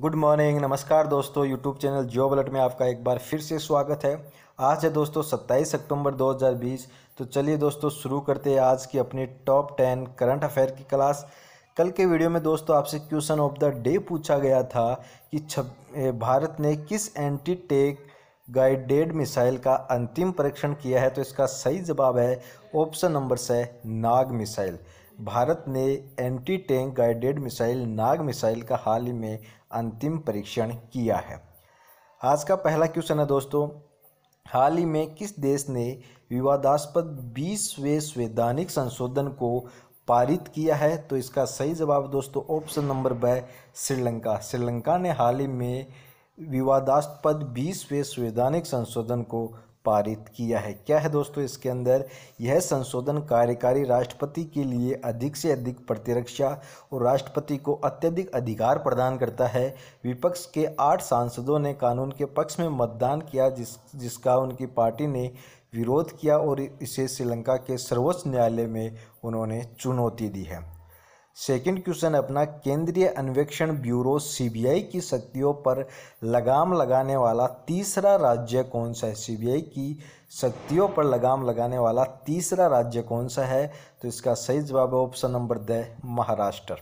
good morning नमस्कार दोस्तों YouTube channel जो बलट में आपका एक बार फिर से स्वागत है आज है दोस्तों 27 अक्टूबर 2020 तो चलिए दोस्तों शुरू करते हैं आज की अपनी टॉप 10 करंट अफेयर की क्लास कल के वीडियो में दोस्तों आपसे क्वेश्चन ऑफ द डे पूछा गया था कि भारत ने किस एंटी टेक गाइडेड मिसाइल का अंतिम परीक्षण किया है तो इसका सही जवाब है ऑप्शन नंबर से नाग मिसाइल भारत ने anti tank guided missile Nag missile का हाल ही में अंतिम परीक्षण किया है आज का पहला क्वेश्चन है दोस्तों हाल ही में किस देश ने विवादास्पद बीसवें संवैधानिक संशोधन को पारित किया है तो इसका सही जवाब दोस्तों ऑप्शन नंबर ब श्रीलंका श्रीलंका ने हाल ही में विवादास्पद बीसवें संवैधानिक संशोधन को पारित किया है क्या है दोस्तों इसके अंदर यह संशोधन कार्यकारी राष्ट्रपति के लिए अधिक से अधिक प्रतिरक्षा और राष्ट्रपति को अत्यधिक अधिकार प्रदान करता है विपक्ष के आठ सांसदों ने कानून के पक्ष में मतदान किया जिस जिसका उनकी पार्टी ने विरोध किया और इसे श्रीलंका के सर्वोच्च न्यायालय में उन्होंने चुनौती दी है सेकंड क्वेश्चन अपना केंद्रीय अन्वेषण ब्यूरो सीबीआई की शक्तियों पर लगाम लगाने वाला तीसरा राज्य कौन सा है सीबीआई की शक्तियों पर लगाम लगाने वाला तीसरा राज्य कौन सा है तो इसका सही जवाब है ऑप्शन नंबर द महाराष्ट्र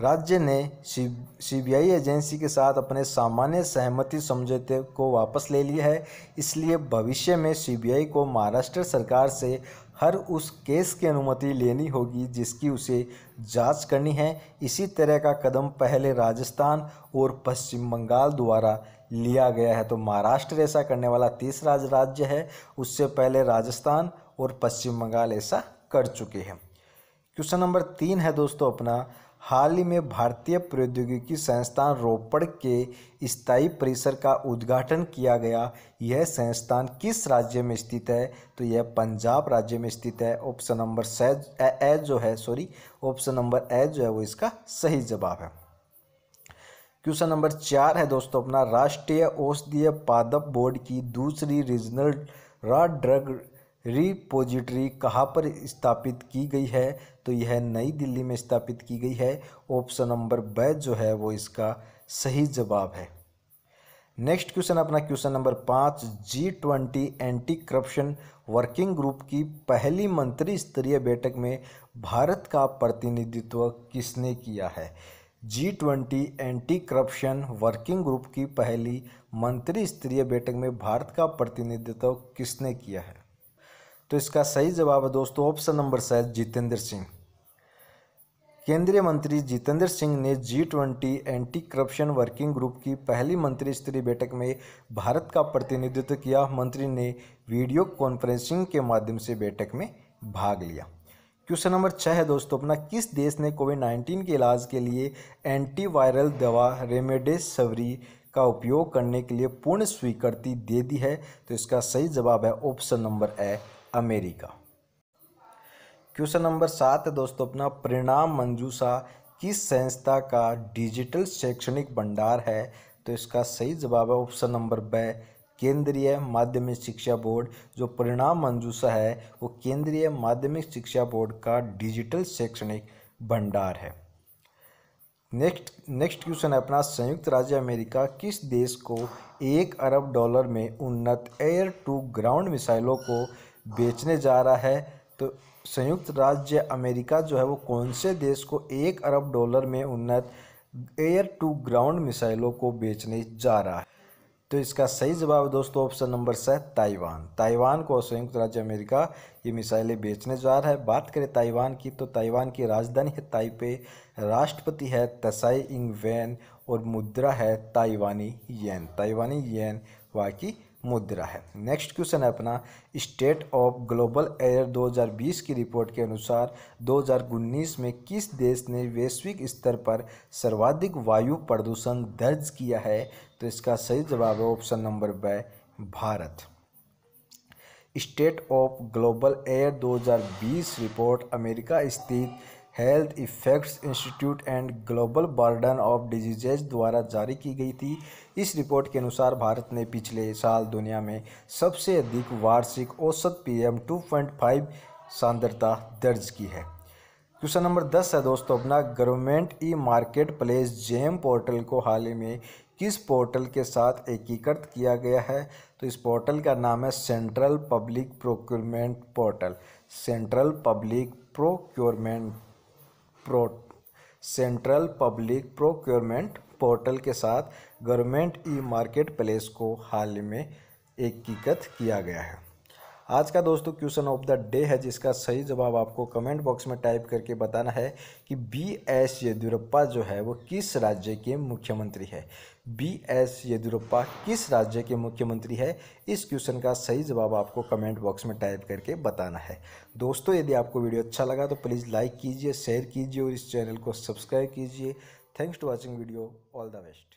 राज्य ने सीबीआई एजेंसी के साथ अपने सामान्य सहमति समझौते को वापस ले लिया है इसलिए भविष्य में सीबीआई को महाराष्ट्र सरकार से हर उस केस की अनुमति लेनी होगी जिसकी उसे जांच करनी है इसी तरह का कदम पहले राजस्थान और पश्चिम बंगाल द्वारा लिया गया है तो महाराष्ट्र ऐसा करने वाला तीसरा राज्य है उससे पहले राजस्थान और पश्चिम बंगाल ऐसा कर चुके हैं क्वेश्चन नंबर तीन है दोस्तों अपना हाल ही में भारतीय प्रौद्योगिकी संस्थान रोपड़ के स्थायी परिसर का उद्घाटन किया गया यह संस्थान किस राज्य में स्थित है तो यह पंजाब राज्य में स्थित है ऑप्शन नंबर ए जो है सॉरी ऑप्शन नंबर ए जो है वो इसका सही जवाब है क्वेश्चन नंबर चार है दोस्तों अपना राष्ट्रीय औषधीय पादप बोर्ड की दूसरी रीजनल रॉ ड्रग रिपोजिटरी कहाँ पर स्थापित की गई है तो यह नई दिल्ली में स्थापित की गई है ऑप्शन नंबर ब जो है वो इसका सही जवाब है नेक्स्ट क्वेश्चन अपना क्वेश्चन नंबर पाँच G twenty anti corruption working group की पहली मंत्री स्तरीय बैठक में भारत का प्रतिनिधित्व किसने किया है G twenty anti corruption working group की पहली मंत्री स्तरीय बैठक में भारत का प्रतिनिधित्व किसने किया है तो इसका सही जवाब है दोस्तों ऑप्शन नंबर शायद जितेंद्र सिंह केंद्रीय मंत्री जितेंद्र सिंह ने G twenty anti corruption working group की पहली मंत्री स्तरीय बैठक में भारत का प्रतिनिधित्व किया मंत्री ने वीडियो कॉन्फ्रेंसिंग के माध्यम से बैठक में भाग लिया क्वेश्चन नंबर छः है दोस्तों अपना किस देश ने कोविड नाइन्टीन के इलाज के लिए एंटीवायरल दवा रेमेडेसवरी का उपयोग करने के लिए पूर्ण स्वीकृति दे दी है तो इसका सही जवाब है option number A America question number सात है दोस्तों अपना परिणाम मंजूसा किस संस्था का डिजिटल शैक्षणिक भंडार है तो इसका सही जवाब है ऑप्शन नंबर ब केंद्रीय माध्यमिक शिक्षा बोर्ड जो परिणाम मंजूसा है वो केंद्रीय माध्यमिक शिक्षा बोर्ड का डिजिटल शैक्षणिक भंडार है नेक्स्ट नेक्स्ट क्वेश्चन है अपना संयुक्त राज्य अमेरिका किस देश को एक अरब डॉलर में उन्नत एयर टू ग्राउंड मिसाइलों को बेचने जा रहा है तो संयुक्त राज्य अमेरिका जो है वो कौन से देश को एक अरब डॉलर में उन्नत एयर टू ग्राउंड मिसाइलों को बेचने जा रहा है तो इसका सही जवाब दोस्तों ऑप्शन नंबर स ताइवान ताइवान को संयुक्त राज्य अमेरिका ये मिसाइलें बेचने जा रहा है बात करें ताइवान की तो ताइवान की राजधानी है ताइपे राष्ट्रपति है तसाई इंग वैन और मुद्रा है ताइवानी येन ताइवानी येन वहाँ की मुद्रा है नेक्स्ट क्वेश्चन है अपना स्टेट ऑफ ग्लोबल एयर 2020 की रिपोर्ट के अनुसार 2019 में किस देश ने वैश्विक स्तर पर सर्वाधिक वायु प्रदूषण दर्ज किया है तो इसका सही जवाब है ऑप्शन नंबर ब Bharat state of global air 2020 report America स्थित health effects institute and global burden of diseases द्वारा जारी की गई थी इस रिपोर्ट के अनुसार भारत ने पिछले साल दुनिया में सबसे अधिक वार्षिक औसत पीएम 2.5 सांद्रता दर्ज की है क्वेश्चन नंबर दस है दोस्तों अपना government e market place GeM portal को हाल ही में किस पोर्टल के साथ एकीकृत किया गया है तो इस पोर्टल का नाम है central public procurement portal central public procurement pro central public procurement portal के साथ गवर्नमेंट ई मार्केट प्लेस को हाल में एकीकृत किया गया है आज का दोस्तों क्वेश्चन ऑफ द डे है जिसका सही जवाब आपको कमेंट बॉक्स में टाइप करके बताना है कि बी एस येदुरप्पा जो है वो किस राज्य के मुख्यमंत्री है बी एस येदुरप्पा किस राज्य के मुख्यमंत्री है इस क्वेश्चन का सही जवाब आपको कमेंट बॉक्स में टाइप करके बताना है दोस्तों यदि आपको वीडियो अच्छा लगा तो प्लीज़ लाइक कीजिए शेयर कीजिए और इस चैनल को सब्सक्राइब कीजिए thanks to watching video all the best